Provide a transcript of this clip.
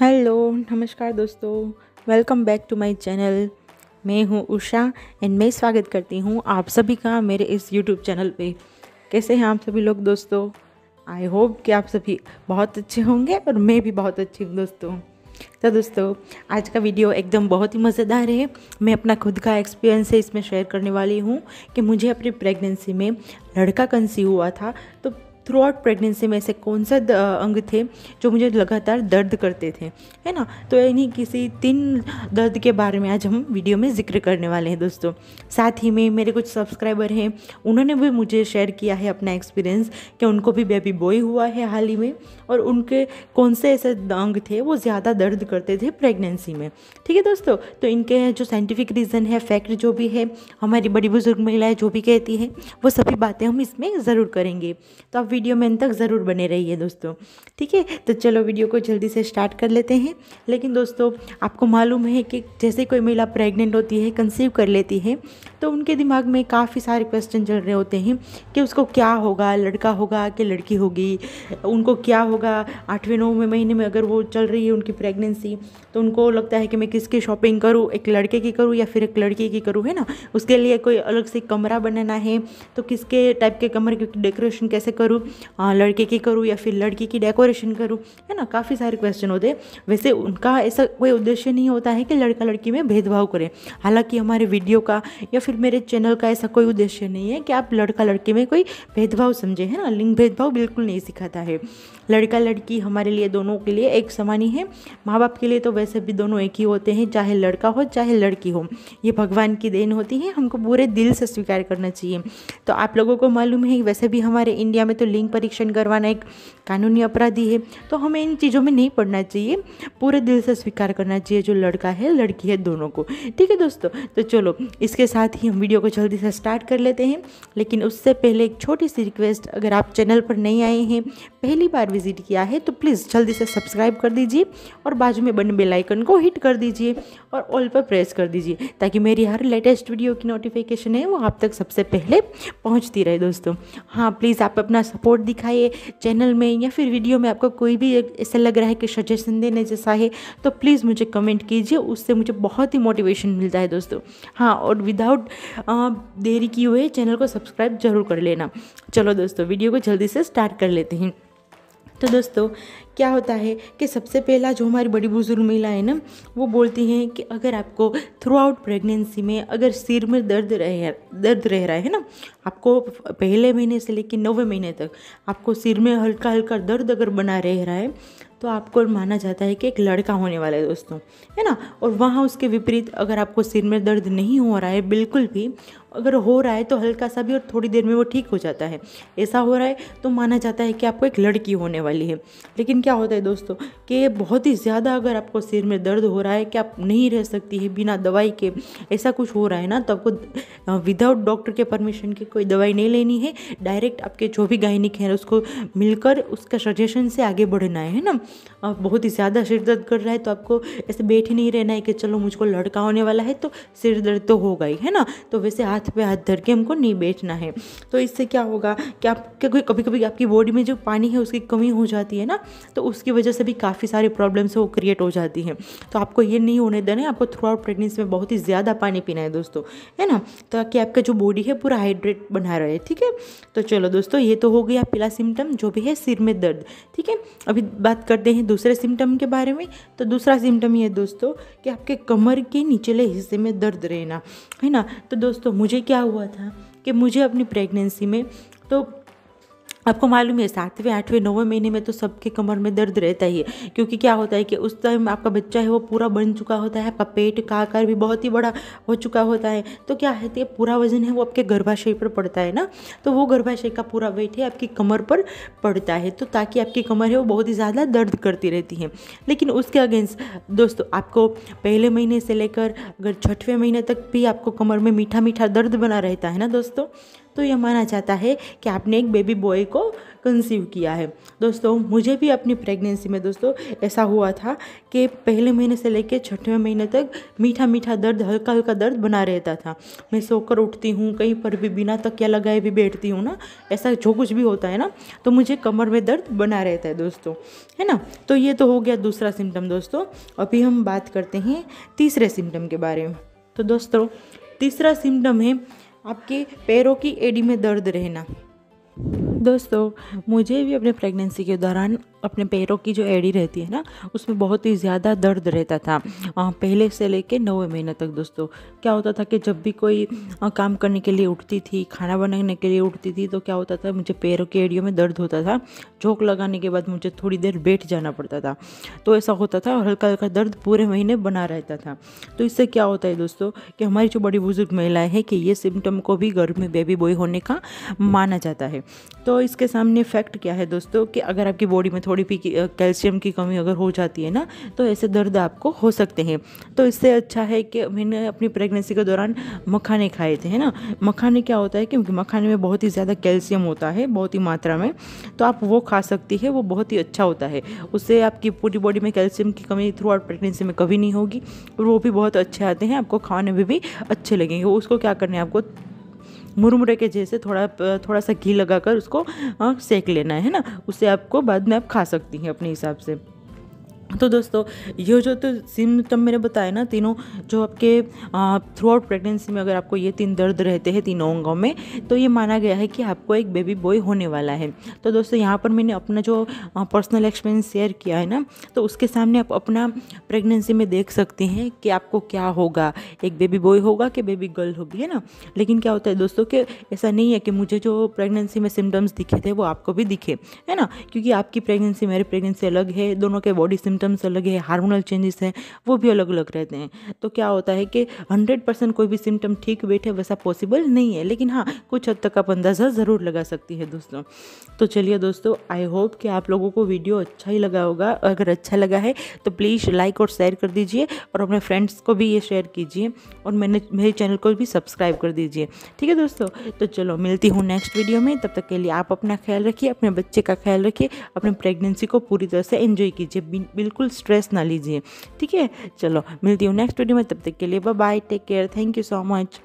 hello नमस्कार दोस्तों welcome back to my channel मैं हूं उषा एंड मैं स्वागत करती हूं आप सभी का मेरे इस यूट्यूब चैनल पे कैसे हैं आप सभी लोग दोस्तों आई होप कि आप सभी बहुत अच्छे होंगे और मैं भी बहुत अच्छी हूँ दोस्तों तो दोस्तों आज का वीडियो एकदम बहुत ही मज़ेदार है मैं अपना खुद का एक्सपीरियंस है इसमें शेयर करने वाली हूँ कि मुझे अपनी प्रेगनेंसी में लड़का कंसीव हुआ था तो थ्रू आउट प्रेगनेंसी में ऐसे कौन सा अंग थे जो मुझे लगातार दर्द करते थे है ना तो यानी किसी तीन दर्द के बारे में आज हम वीडियो में जिक्र करने वाले हैं दोस्तों साथ ही में मेरे कुछ सब्सक्राइबर हैं उन्होंने भी मुझे शेयर किया है अपना एक्सपीरियंस कि उनको भी बेबी बॉय हुआ है हाल ही में और उनके कौन से ऐसे अंग थे वो ज़्यादा दर्द करते थे प्रेगनेंसी में ठीक है दोस्तों तो इनके जो साइंटिफिक रीज़न है फैक्ट जो भी है हमारी बड़ी बुजुर्ग महिलाएं जो भी कहती हैं वो सभी बातें हम इसमें ज़रूर करेंगे तो आप वीडियो में अंत तक ज़रूर बने रहिए दोस्तों ठीक है तो चलो वीडियो को जल्दी से स्टार्ट कर लेते हैं लेकिन दोस्तों आपको मालूम है कि जैसे कोई महिला प्रेग्नेंट होती है कंसीव कर लेती है तो उनके दिमाग में काफ़ी सारे क्वेश्चन चल रहे होते हैं कि उसको क्या होगा लड़का होगा कि लड़की होगी उनको क्या होगा आठवें नौवें महीने में अगर वो चल रही है उनकी प्रेगनेंसी तो उनको लगता है कि मैं किसकी शॉपिंग करूँ एक लड़के की करूँ या फिर एक लड़की की करूँ है ना उसके लिए कोई अलग से कमरा बनाना है तो किसके टाइप के कमरे की डेकोरेशन कैसे करूँ लड़के की करूँ या फिर लड़की की डेकोरेशन करूँ है ना काफ़ी सारे क्वेश्चन होते हैं वैसे उनका ऐसा कोई उद्देश्य नहीं होता है कि लड़का लड़की में भेदभाव करें हालांकि हमारे वीडियो का या फिर फिर मेरे चैनल का ऐसा कोई उद्देश्य नहीं है कि आप लड़का लड़की में कोई भेदभाव समझे है ना लिंग भेदभाव बिल्कुल नहीं सिखाता है लड़का लड़की हमारे लिए दोनों के लिए एक समान ही है माँ बाप के लिए तो वैसे भी दोनों एक ही होते हैं चाहे लड़का हो चाहे लड़की हो ये भगवान की देन होती है हमको पूरे दिल से स्वीकार करना चाहिए तो आप लोगों को मालूम है वैसे भी हमारे इंडिया में तो लिंग परीक्षण करवाना एक कानूनी अपराधी है तो हमें इन चीज़ों में नहीं पढ़ना चाहिए पूरे दिल से स्वीकार करना चाहिए जो लड़का है लड़की है दोनों को ठीक है दोस्तों तो चलो इसके साथ ही हम वीडियो को जल्दी से स्टार्ट कर लेते हैं लेकिन उससे पहले एक छोटी सी रिक्वेस्ट अगर आप चैनल पर नहीं आए हैं पहली बार विजिट किया है तो प्लीज़ जल्दी से सब्सक्राइब कर दीजिए और बाजू में बन बेल आइकन को हिट कर दीजिए और ऑल पर प्रेस कर दीजिए ताकि मेरी हर लेटेस्ट वीडियो की नोटिफिकेशन है वो आप तक सबसे पहले पहुँचती रहे दोस्तों हाँ प्लीज़ आप अपना सपोर्ट दिखाइए चैनल में या फिर वीडियो में आपको कोई भी ऐसा लग रहा है कि सजेशन देने जैसा है तो प्लीज़ मुझे कमेंट कीजिए उससे मुझे बहुत ही मोटिवेशन मिलता है दोस्तों हाँ और विदाउट बहुत आ, देरी किए हुए चैनल को सब्सक्राइब जरूर कर लेना चलो दोस्तों वीडियो को जल्दी से स्टार्ट कर लेते हैं तो दोस्तों क्या होता है कि सबसे पहला जो हमारी बड़ी बुजुर्ग महिला है ना वो बोलती हैं कि अगर आपको थ्रू आउट प्रेगनेंसी में अगर सिर में दर्द रह दर्द रह रहा है ना आपको पहले महीने से लेकर नौवे महीने तक आपको सिर में हल्का हल्का दर्द अगर बना रह रहा है तो आपको माना जाता है कि एक लड़का होने वाला है दोस्तों है ना और वहाँ उसके विपरीत अगर आपको सिर में दर्द नहीं हो रहा है बिल्कुल भी अगर हो रहा है तो हल्का सा भी और थोड़ी देर में वो ठीक हो जाता है ऐसा हो रहा है तो माना जाता है कि आपको एक लड़की होने वाली है लेकिन क्या होता है दोस्तों कि बहुत ही ज़्यादा अगर आपको सिर में दर्द हो रहा है कि आप नहीं रह सकती है बिना दवाई के ऐसा कुछ हो रहा है ना तो आपको विदाउट डॉक्टर के परमिशन के कोई दवाई नहीं लेनी है डायरेक्ट आपके जो भी गायनिक हैं उसको मिलकर उसका सजेशन से आगे बढ़ना है ना आप बहुत ही ज़्यादा सिर दर्द कर रहा है तो आपको ऐसे बैठे नहीं रहना है कि चलो मुझको लड़का होने वाला है तो सिर दर्द तो होगा ही है ना तो वैसे हाथ हाथ पे हाथ धर के हमको नहीं बैठना है तो इससे क्या होगा कि आपके कोई कभी कभी आपकी बॉडी में जो पानी है उसकी कमी हो जाती है ना तो उसकी वजह से भी काफ़ी सारी प्रॉब्लम्स वो क्रिएट हो जाती हैं तो आपको ये नहीं होने देना है आपको थ्रू आउट प्रेगनेंसी में बहुत ही ज़्यादा पानी पीना है दोस्तों है ना ताकि आपका जो बॉडी है पूरा हाइड्रेट बना रहे ठीक है तो चलो दोस्तों ये तो हो गया पहला सिम्टम जो भी है सिर में दर्द ठीक है अभी बात करते हैं दूसरे सिम्टम के बारे में तो दूसरा सिम्टम ये दोस्तों कि आपके कमर के निचले हिस्से में दर्द रहना है ना तो दोस्तों मुझे मुझे क्या हुआ था कि मुझे अपनी प्रेगनेंसी में तो आपको मालूम है सातवें आठवें नौवें महीने में तो सबके कमर में दर्द रहता ही है क्योंकि क्या होता है कि उस टाइम आपका बच्चा है वो पूरा बन चुका होता है आपका पेट का आकार भी बहुत ही बड़ा हो चुका होता है तो क्या है कि तो पूरा वजन है वो आपके गर्भाशय पर पड़ता है ना तो वो गर्भाशय का पूरा वेट है आपकी कमर पर पड़ता है तो ताकि आपकी कमर है वो बहुत ही ज़्यादा दर्द करती रहती है लेकिन उसके अगेंस्ट दोस्तों आपको पहले महीने से लेकर अगर छठवें महीने तक भी आपको कमर में मीठा मीठा दर्द बना रहता है ना दोस्तों तो यह माना जाता है कि आपने एक बेबी बॉय को कंसीव किया है दोस्तों मुझे भी अपनी प्रेगनेंसी में दोस्तों ऐसा हुआ था कि पहले महीने से लेकर छठवें महीने तक मीठा मीठा दर्द हल्का हल्का दर्द बना रहता था मैं सोकर उठती हूँ कहीं पर भी बिना तकिया लगाए भी बैठती हूँ ना ऐसा जो कुछ भी होता है ना तो मुझे कमर में दर्द बना रहता है दोस्तों है ना तो ये तो हो गया दूसरा सिम्टम दोस्तों अभी हम बात करते हैं तीसरे सिम्टम के बारे में तो दोस्तों तीसरा सिम्टम है आपके पैरों की एडी में दर्द रहना दोस्तों मुझे भी अपने प्रेगनेंसी के दौरान अपने पैरों की जो एड़ी रहती है ना उसमें बहुत ही ज़्यादा दर्द रहता था पहले से लेके नौवे महीने तक दोस्तों क्या होता था कि जब भी कोई काम करने के लिए उठती थी खाना बनाने के लिए उठती थी तो क्या होता था मुझे पैरों की एड़ियों में दर्द होता था झोंक लगाने के बाद मुझे थोड़ी देर बैठ जाना पड़ता था तो ऐसा होता था और हल्का हल्का दर्द पूरे महीने बना रहता था तो इससे क्या होता है दोस्तों कि हमारी जो बड़ी बुजुर्ग महिलाएं हैं कि ये सिम्टम को भी गर्भ में बेबी बॉय होने का माना जाता है तो इसके सामने फैक्ट क्या है दोस्तों कि अगर आपकी बॉडी में थोड़ी भी कैल्शियम की कमी अगर हो जाती है ना तो ऐसे दर्द आपको हो सकते हैं तो इससे अच्छा है कि मैंने अपनी प्रेगनेंसी के दौरान मखाने खाए थे है ना मखाने क्या होता है क्योंकि मखाने में बहुत ही ज़्यादा कैल्शियम होता है बहुत ही मात्रा में तो आप वो खा सकती है वो बहुत ही अच्छा होता है उससे आपकी पूरी बॉडी में कैल्शियम की कमी थ्रू आउट प्रेगनेंसी में कभी नहीं होगी और वो भी बहुत अच्छे आते हैं आपको खाने में भी अच्छे लगेंगे उसको क्या करना है आपको मुरमुरे के जैसे थोड़ा थोड़ा सा घी लगाकर उसको सेक लेना है ना उसे आपको बाद में आप खा सकती हैं अपने हिसाब से तो दोस्तों ये जो तो सिम्टम मैंने बताया ना तीनों जो आपके थ्रू आउट प्रेगनेंसी में अगर आपको ये तीन दर्द रहते हैं तीनों अंगों में तो ये माना गया है कि आपको एक बेबी बॉय होने वाला है तो दोस्तों यहाँ पर मैंने अपना जो पर्सनल एक्सपीरियंस शेयर किया है ना तो उसके सामने आप अपना प्रेगनेंसी में देख सकते हैं कि आपको क्या होगा एक बेबी बॉय होगा कि बेबी गर्ल होगी है ना लेकिन क्या होता है दोस्तों कि ऐसा नहीं है कि मुझे जो प्रेगनेंसी में सिम्टम्स दिखे थे वो आपको भी दिखे है ना क्योंकि आपकी प्रेगनेंसी मेरी प्रेगनेंसी अलग है दोनों के बॉडी सिम्टम सिम्टम्स अलग है हार्मोनल चेंजेस हैं वो भी अलग अलग रहते हैं तो क्या होता है कि हंड्रेड परसेंट कोई भी सिम्टम ठीक बैठे वैसा पॉसिबल नहीं है लेकिन हाँ कुछ हद तक आप अंदाज़ा ज़रूर लगा सकती है दोस्तों तो चलिए दोस्तों आई होप कि आप लोगों को वीडियो अच्छा ही लगा होगा अगर अच्छा लगा है तो प्लीज़ लाइक और शेयर कर दीजिए और अपने फ्रेंड्स को भी ये शेयर कीजिए और मैंने मेरे चैनल को भी सब्सक्राइब कर दीजिए ठीक है दोस्तों तो चलो मिलती हूँ नेक्स्ट वीडियो में तब तक के लिए आप अपना ख्याल रखिए अपने बच्चे का ख्याल रखिए अपने प्रेगनेंसी को पूरी तरह से एंजॉय कीजिए बिल्कुल बिल्कुल स्ट्रेस ना लीजिए ठीक है चलो मिलती हूँ नेक्स्ट वीडियो में तब तक के लिए bye take care thank you so much